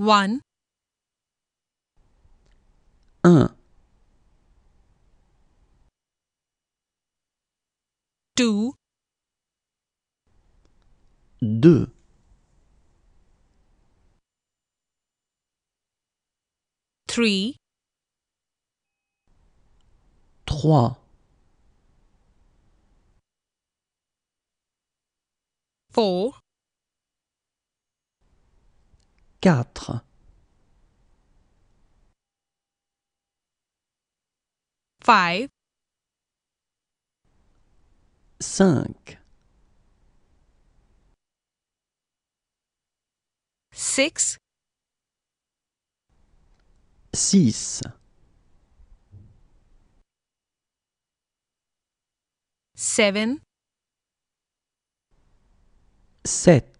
one, un, uh. two, deux, three, trois, four, 4 5 5 6 6 7 7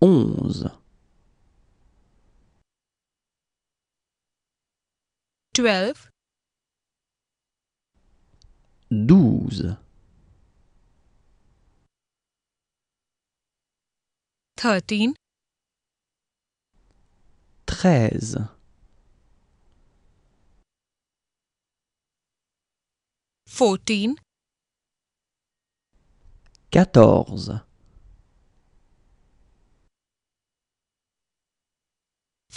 onze. Twelve. Douze. Treize. Fourteen. Quatorze.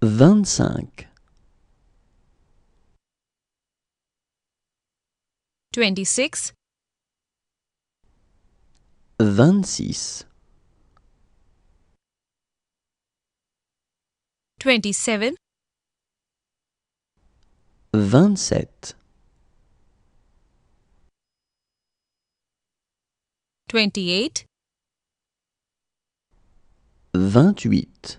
vingt-cinq twenty-six vingt-six twenty-seven vingt-sept twenty-eight vingt-huit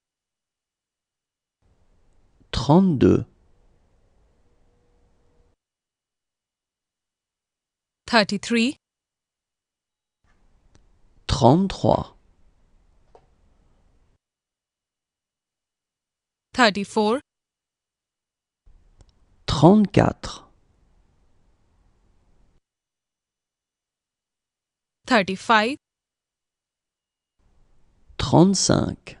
trente-deux. 34 Trente-trois. Trente-quatre. Trente-cinq.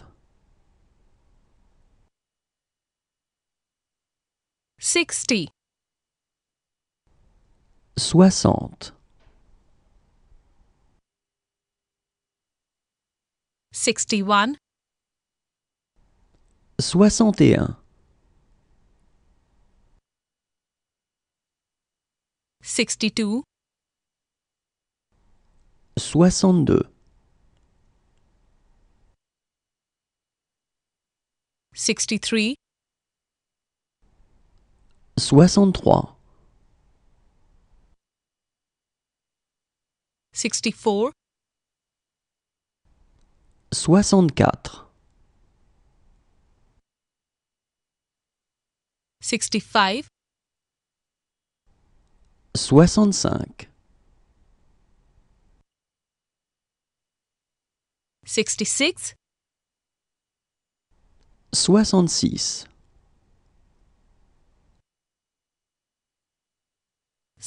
sixty. Soixante. Sixty-one. Soixante et un. Sixty-two. Soixante-deux. Sixty-three. 63 64 64 65 65 66 66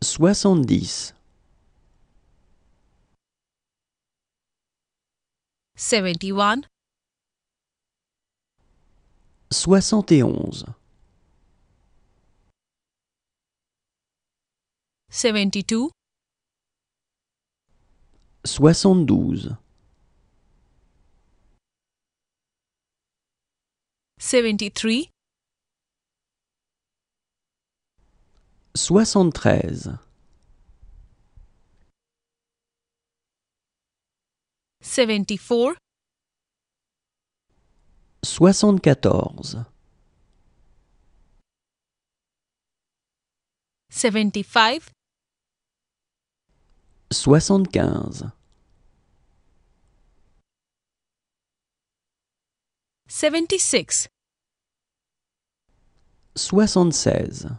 70 71 71 72 72 73 73 74 74 75 75 76 76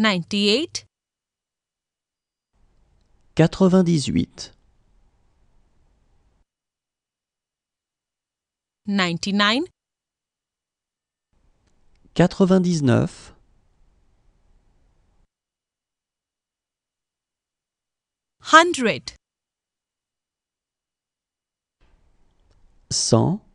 98 98 99 99 100 100